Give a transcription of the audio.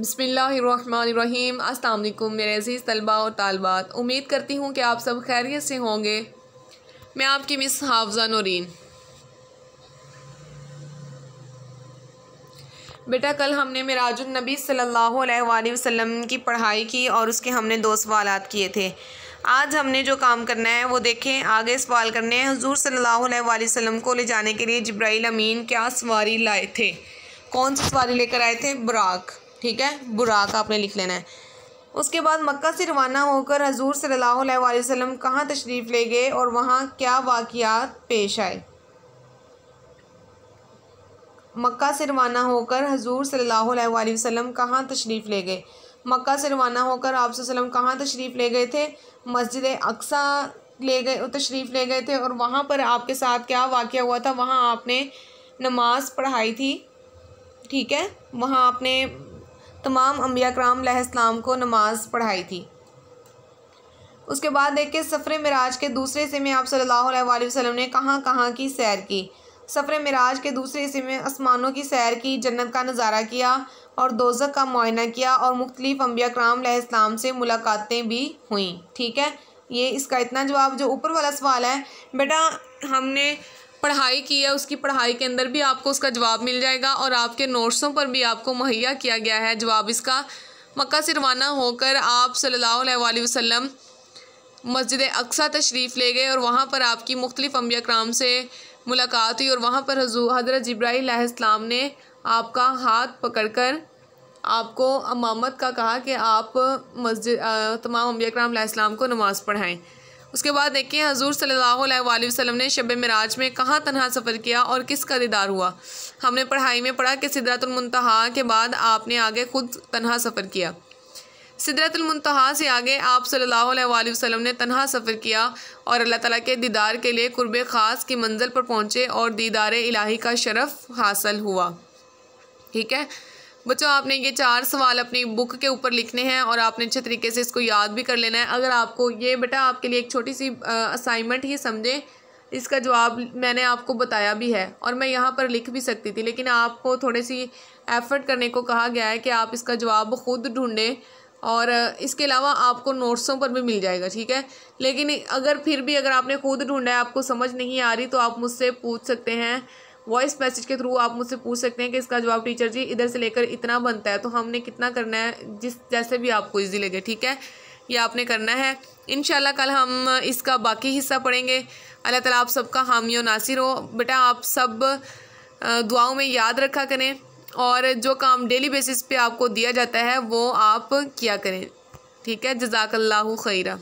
अस्सलाम वालेकुम मेरे अज़ीज़ तलबा और तालबात उम्मीद करती हूँ कि आप सब खैरियत से होंगे मैं आपकी मिस हाफजा नौरीन बेटा कल हमने मराजनबी सल्लल्लाहु अलैहि वसल्लम की पढ़ाई की और उसके हमने दो सवाल किए थे आज हमने जो काम करना है वो देखें आगे सवाल करने हैं हजूर सल्लल्लाहु अलैहि वसल्लम को ले जाने के लिए जब्राइल अमीन क्या सवारी लाए थे कौन सी सवारी लेकर आए थे बराक ठीक है बुराक आपने लिख लेना है उसके बाद मक्का से रवाना होकर हजूर सल्लल्लाहु अलैहि वसल्लम कहाँ तशरीफ़ ले गए और वहाँ क्या वाक़ पेश आए मक्का से रवाना होकर हजूर सल्लल्लाहु अलैहि वसल्लम कहाँ तशरीफ़ ले गए मक्का से रवाना होकर आप कहाँ तशरीफ़ ले गए थे मस्जिद अक्सा ले गए तशरीफ़ ले गए थे और वहाँ पर आपके साथ क्या वाक़ हुआ था वहाँ आपने नमाज़ पढ़ाई थी ठीक है वहाँ आपने तमाम अम्बिया कराम लहसलाम को नमाज पढ़ाई थी उसके बाद देखे सफ़र मराज के दूसरे हिस्से में आप सल्लल्लाहु अलैहि वसल्लम ने कहाँ कहाँ की सैर की सफ़र मराज के दूसरे हिस्से में आसमानों की सैर की जन्नत का नज़ारा किया और दोजक का मुआयना किया और मुख्तलिफ अम्बिया कराम लहसलाम से मुलाकातें भी हुई ठीक है ये इसका इतना जवाब जो ऊपर वाला सवाल है बेटा हमने पढ़ाई की है उसकी पढ़ाई के अंदर भी आपको उसका जवाब मिल जाएगा और आपके नोट्सों पर भी आपको मुहैया किया गया है जवाब इसका मक्का से रवाना होकर आप सल्लल्लाहु अलैहि वसल्लम मस्जिद अक्सा तशरीफ़ ले गए और वहाँ पर आपकी मुख्तलिफ़ अम्बिया कराम से मुलाकात हुई और वहाँ पर हजू हज़रत जब्राहीम ने आपका हाथ पकड़ कर आपको अमामत का कहा कि आप मस्जिद तमाम अम्बिया कराम को नमाज़ पढ़ाएँ उसके बाद देखिए हजूर सल्ला वसलम ने शब मराज में कहाँ तनहा सफ़र किया और किस का दीदार हुआ हमने पढ़ाई में पढ़ा कि सिदरतुलमतहा के बाद आपने आगे खुद तनहा सफ़र किया सिदरतुलमतहा से आगे आप सल्ला वसलम ने तनहा सफ़र किया और अल्लाह तला के दीदार के लिए कुर्ब ख़ास की मंजिल पर पहुँचे और दीदार इलाही का शरफ़ हासिल हुआ ठीक है बच्चों आपने ये चार सवाल अपनी बुक के ऊपर लिखने हैं और आपने अच्छे तरीके से इसको याद भी कर लेना है अगर आपको ये बेटा आपके लिए एक छोटी सी असाइनमेंट ही समझें इसका जवाब मैंने आपको बताया भी है और मैं यहाँ पर लिख भी सकती थी लेकिन आपको थोड़े सी एफर्ट करने को कहा गया है कि आप इसका जवाब खुद ढूँढें और इसके अलावा आपको नोट्सों पर भी मिल जाएगा ठीक है लेकिन अगर फिर भी अगर आपने खुद ढूंढा है आपको समझ नहीं आ रही तो आप मुझसे पूछ सकते हैं वॉइस मैसेज के थ्रू आप मुझसे पूछ सकते हैं कि इसका जवाब टीचर जी इधर से लेकर इतना बनता है तो हमने कितना करना है जिस जैसे भी आपको ईजी लगे ठीक है ये आपने करना है इन कल हम इसका बाकी हिस्सा पढ़ेंगे अल्लाह ताला आप सबका हामियों नासिर हो बेटा आप सब दुआओं में याद रखा करें और जो काम डेली बेसिस पे आपको दिया जाता है वो आप किया करें ठीक है जजाकल्ला खैरा